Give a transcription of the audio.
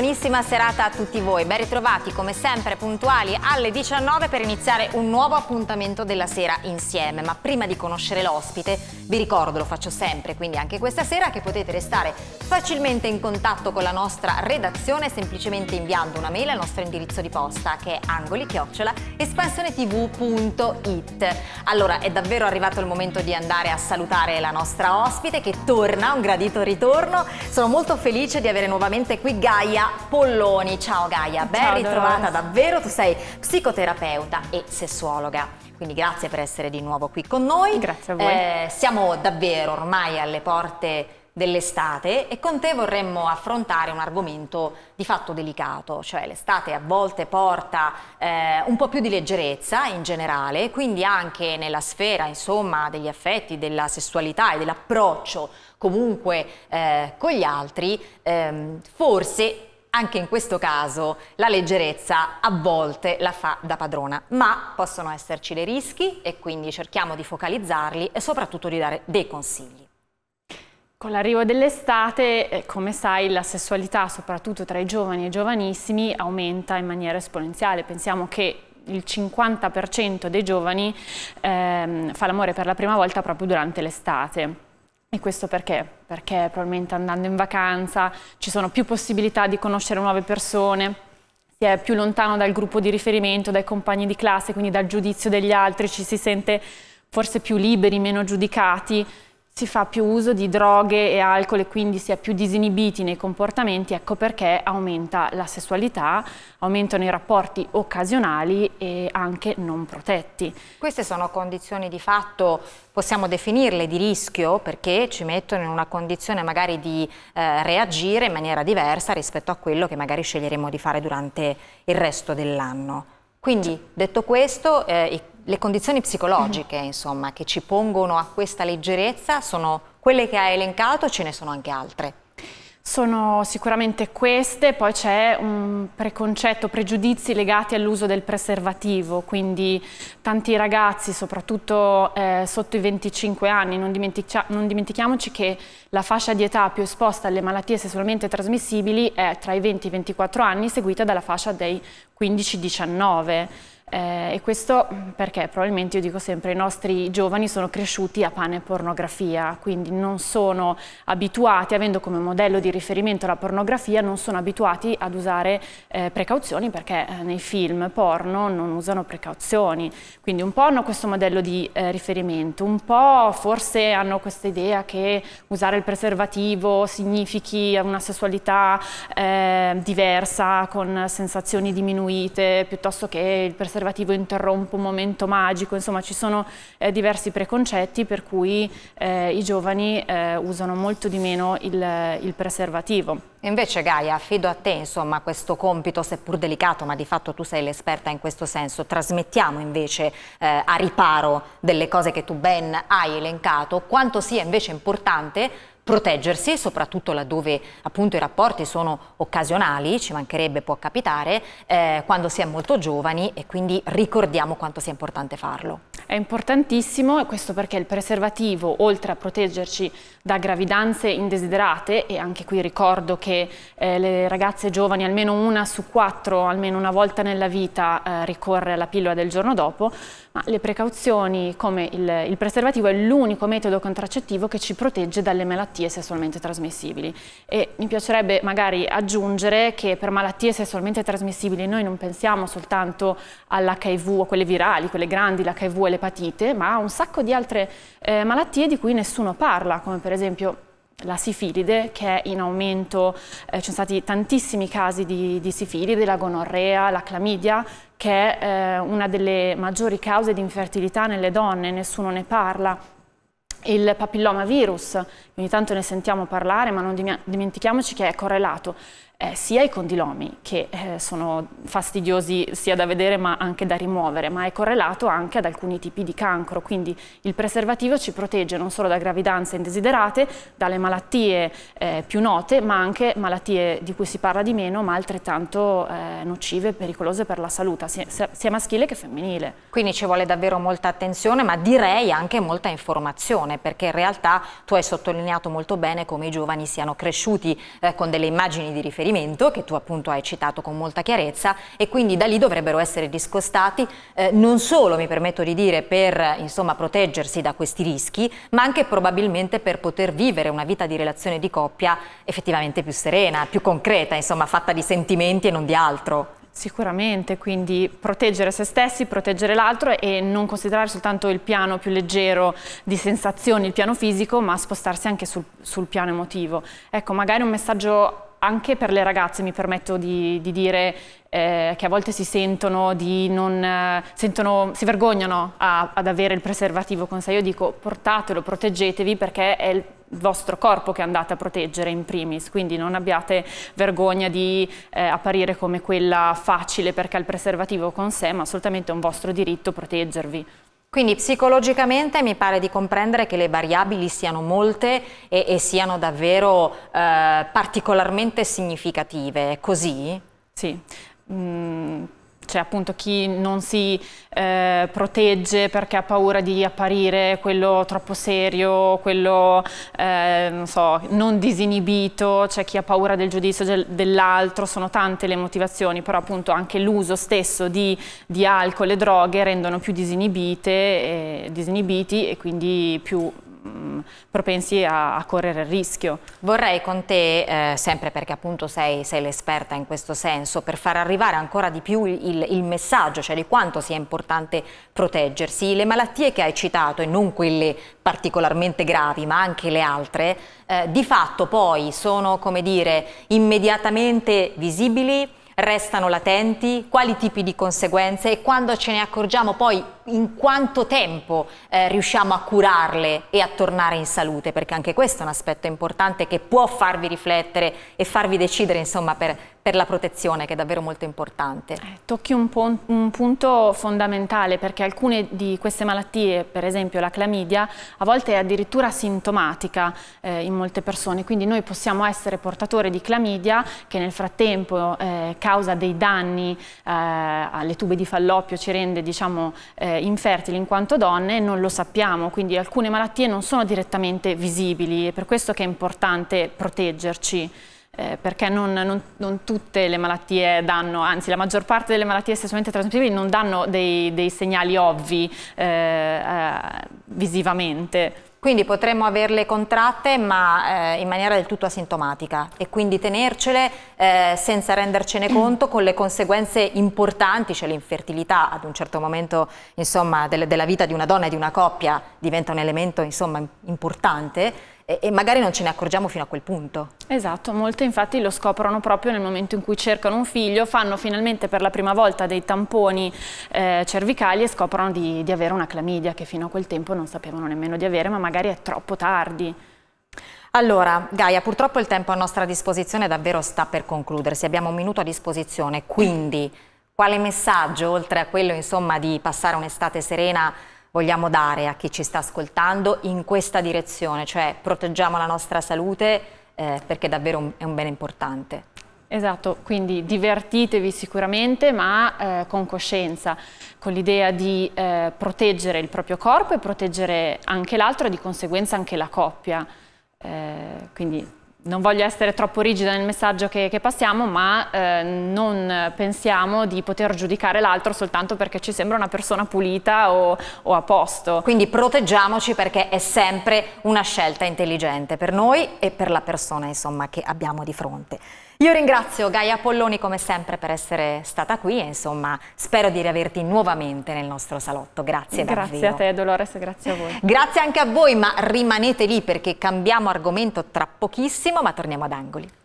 buonissima serata a tutti voi, ben ritrovati come sempre puntuali alle 19 per iniziare un nuovo appuntamento della sera insieme, ma prima di conoscere l'ospite vi ricordo, lo faccio sempre, quindi anche questa sera che potete restare facilmente in contatto con la nostra redazione semplicemente inviando una mail al nostro indirizzo di posta che è angoli-espansionetv.it Allora è davvero arrivato il momento di andare a salutare la nostra ospite che torna, un gradito ritorno, sono molto felice di avere nuovamente qui Gaia Polloni. Ciao Gaia, ben Ciao, ritrovata Dolores. davvero, tu sei psicoterapeuta e sessuologa. Quindi grazie per essere di nuovo qui con noi. Grazie a voi. Eh, siamo davvero ormai alle porte dell'estate e con te vorremmo affrontare un argomento di fatto delicato, cioè l'estate a volte porta eh, un po' più di leggerezza in generale, quindi anche nella sfera insomma, degli affetti, della sessualità e dell'approccio comunque eh, con gli altri, ehm, forse anche in questo caso la leggerezza a volte la fa da padrona, ma possono esserci dei rischi e quindi cerchiamo di focalizzarli e soprattutto di dare dei consigli. Con l'arrivo dell'estate, eh, come sai, la sessualità, soprattutto tra i giovani e i giovanissimi, aumenta in maniera esponenziale. Pensiamo che il 50% dei giovani ehm, fa l'amore per la prima volta proprio durante l'estate. E questo perché? Perché probabilmente andando in vacanza ci sono più possibilità di conoscere nuove persone, si è più lontano dal gruppo di riferimento, dai compagni di classe, quindi dal giudizio degli altri, ci si sente forse più liberi, meno giudicati si fa più uso di droghe e alcol e quindi si è più disinibiti nei comportamenti, ecco perché aumenta la sessualità, aumentano i rapporti occasionali e anche non protetti. Queste sono condizioni di fatto, possiamo definirle di rischio perché ci mettono in una condizione magari di eh, reagire in maniera diversa rispetto a quello che magari sceglieremo di fare durante il resto dell'anno. Quindi detto questo, eh, le condizioni psicologiche mhm. insomma, che ci pongono a questa leggerezza sono quelle che ha elencato, ce ne sono anche altre. Sono sicuramente queste, poi c'è un preconcetto, pregiudizi legati all'uso del preservativo, quindi tanti ragazzi, soprattutto eh, sotto i 25 anni, non, non, dimentichiamoci che la fascia di età più esposta alle malattie sessualmente trasmissibili è tra i 20 e i 24 anni, seguita dalla fascia dei 15-19 eh, e questo perché probabilmente, io dico sempre, i nostri giovani sono cresciuti a pane e pornografia, quindi non sono abituati, avendo come modello di riferimento la pornografia, non sono abituati ad usare eh, precauzioni perché eh, nei film porno non usano precauzioni. Quindi un po' hanno questo modello di eh, riferimento, un po' forse hanno questa idea che usare il preservativo significhi una sessualità eh, diversa, con sensazioni diminuite, piuttosto che il preservativo preservativo interrompe un momento magico, insomma ci sono eh, diversi preconcetti per cui eh, i giovani eh, usano molto di meno il, il preservativo. Invece Gaia, affido a te insomma questo compito seppur delicato, ma di fatto tu sei l'esperta in questo senso, trasmettiamo invece eh, a riparo delle cose che tu ben hai elencato, quanto sia invece importante proteggersi, soprattutto laddove appunto i rapporti sono occasionali, ci mancherebbe, può capitare, eh, quando si è molto giovani e quindi ricordiamo quanto sia importante farlo. È importantissimo e questo perché il preservativo, oltre a proteggerci da gravidanze indesiderate, e anche qui ricordo che eh, le ragazze giovani, almeno una su quattro, almeno una volta nella vita, eh, ricorre alla pillola del giorno dopo, ma le precauzioni come il, il preservativo è l'unico metodo contraccettivo che ci protegge dalle malattie sessualmente trasmissibili e mi piacerebbe magari aggiungere che per malattie sessualmente trasmissibili noi non pensiamo soltanto all'HIV o quelle virali, quelle grandi, l'HIV e l'epatite, ma a un sacco di altre eh, malattie di cui nessuno parla, come per esempio la sifilide che è in aumento, eh, ci sono stati tantissimi casi di, di sifilide, la gonorrea, la clamidia, che è eh, una delle maggiori cause di infertilità nelle donne, nessuno ne parla. Il papillomavirus, ogni tanto ne sentiamo parlare, ma non dimentichiamoci che è correlato eh, sia i condilomi che eh, sono fastidiosi sia da vedere ma anche da rimuovere, ma è correlato anche ad alcuni tipi di cancro, quindi il preservativo ci protegge non solo da gravidanze indesiderate, dalle malattie eh, più note, ma anche malattie di cui si parla di meno, ma altrettanto eh, nocive e pericolose per la salute, sia, sia maschile che femminile. Quindi ci vuole davvero molta attenzione, ma direi anche molta informazione, perché in realtà tu hai sottolineato molto bene come i giovani siano cresciuti eh, con delle immagini di riferimento fallimento che tu appunto hai citato con molta chiarezza e quindi da lì dovrebbero essere discostati eh, non solo, mi permetto di dire, per insomma, proteggersi da questi rischi, ma anche probabilmente per poter vivere una vita di relazione di coppia effettivamente più serena, più concreta, insomma, fatta di sentimenti e non di altro. Sicuramente, quindi proteggere se stessi, proteggere l'altro e non considerare soltanto il piano più leggero di sensazioni, il piano fisico, ma spostarsi anche sul, sul piano emotivo. Ecco, magari un messaggio anche per le ragazze mi permetto di, di dire eh, che a volte si sentono di non eh, sentono, si vergognano a, ad avere il preservativo con sé. Io dico portatelo, proteggetevi perché è il vostro corpo che andate a proteggere in primis, quindi non abbiate vergogna di eh, apparire come quella facile perché ha il preservativo con sé, ma assolutamente è un vostro diritto proteggervi. Quindi psicologicamente mi pare di comprendere che le variabili siano molte e, e siano davvero eh, particolarmente significative, così? Sì. Mm cioè appunto chi non si eh, protegge perché ha paura di apparire quello troppo serio, quello eh, non, so, non disinibito, cioè chi ha paura del giudizio dell'altro, sono tante le motivazioni, però appunto anche l'uso stesso di, di, alcol e droghe rendono più disinibite, eh, disinibiti e quindi più propensi a, a correre il rischio. Vorrei con te, eh, sempre perché appunto sei, sei l'esperta in questo senso, per far arrivare ancora di più il, il messaggio, cioè di quanto sia importante proteggersi, le malattie che hai citato e non quelle particolarmente gravi ma anche le altre, eh, di fatto poi sono come dire immediatamente visibili, restano latenti, quali tipi di conseguenze e quando ce ne accorgiamo poi in quanto tempo eh, riusciamo a curarle e a tornare in salute, perché anche questo è un aspetto importante che può farvi riflettere e farvi decidere insomma, per, per, la protezione che è davvero molto importante. Eh, tocchi un, un, punto fondamentale perché alcune di queste malattie, per esempio la clamidia, a volte è addirittura sintomatica eh, in molte persone, quindi noi possiamo essere portatori di clamidia che nel frattempo eh, causa dei danni eh, alle tube di falloppio, ci rende diciamo eh, infertili in quanto donne non lo sappiamo, quindi alcune malattie non sono direttamente visibili e per questo che è importante proteggerci. Eh, perché non, non, non, tutte le malattie danno, anzi la maggior parte delle malattie sessualmente trasmissibili non danno dei, dei segnali ovvi eh, eh, visivamente. Quindi potremmo averle contratte ma eh, in maniera del tutto asintomatica e quindi tenercele eh, senza rendercene conto con le conseguenze importanti, cioè l'infertilità ad un certo momento insomma, del, della vita di una donna e di una coppia diventa un elemento insomma, importante e magari non ce ne accorgiamo fino a quel punto. Esatto, molte infatti lo scoprono proprio nel momento in cui cercano un figlio, fanno finalmente per la prima volta dei tamponi eh, cervicali e scoprono di, di avere una clamidia che fino a quel tempo non sapevano nemmeno di avere, ma magari è troppo tardi. Allora, Gaia, purtroppo il tempo a nostra disposizione davvero sta per concludersi, abbiamo un minuto a disposizione, quindi quale messaggio, oltre a quello insomma, di passare un'estate serena, vogliamo dare a chi ci sta ascoltando in questa direzione, cioè proteggiamo la nostra salute eh, perché davvero un, è un bene importante. Esatto, quindi divertitevi sicuramente ma eh, con coscienza, con l'idea di eh, proteggere il proprio corpo e proteggere anche l'altro e di conseguenza anche la coppia. Eh, quindi non voglio essere troppo rigida nel messaggio che, che passiamo, ma eh, non pensiamo di poter giudicare l'altro soltanto perché ci sembra una persona pulita o, o, a posto. Quindi proteggiamoci perché è sempre una scelta intelligente per noi e per la persona insomma, che abbiamo di fronte. Io ringrazio Gaia Polloni come sempre per essere stata qui e insomma spero di riaverti nuovamente nel nostro salotto. Grazie Grazie davvero. a te Dolores, grazie a voi. Grazie anche a voi ma rimanete lì perché cambiamo argomento tra pochissimo ma torniamo ad Angoli.